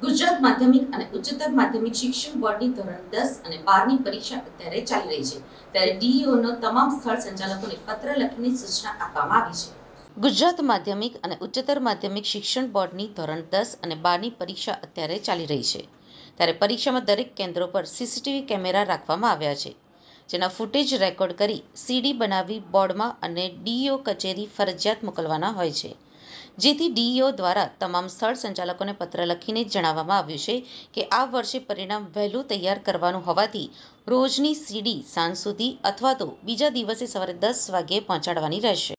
ગુજરાત માધ્યમિક અને ઉચ્ચતર માધ્યમિક શિક્ષણ બોર્ડની ધોરણ દસ અને બારની પરીક્ષા અત્યારે ચાલી રહી છે ત્યારે ડીઈઓનો તમામ સ્થળ સંચાલકોને પત્ર લખીને સૂચના આપવામાં આવી છે ગુજરાત માધ્યમિક અને ઉચ્ચતર માધ્યમિક શિક્ષણ બોર્ડની ધોરણ દસ અને બારની પરીક્ષા અત્યારે ચાલી રહી છે ત્યારે પરીક્ષામાં દરેક કેન્દ્રો પર સીસીટીવી કેમેરા રાખવામાં આવ્યા છે જેના ફૂટેજ રેકોર્ડ કરી સીડી બનાવી બોર્ડમાં અને ડીઈઓ કચેરી ફરજિયાત મોકલવાના હોય છે જેથી ડીઈઓ દ્વારા તમામ સ્થળ સંચાલકોને પત્ર લખીને જણાવવામાં આવ્યું છે કે આ વર્ષે પરિણામ વહેલું તૈયાર કરવાનું હોવાથી રોજની સીડી સાંજ સુધી અથવા તો બીજા દિવસે સવારે દસ વાગ્યે પહોંચાડવાની રહેશે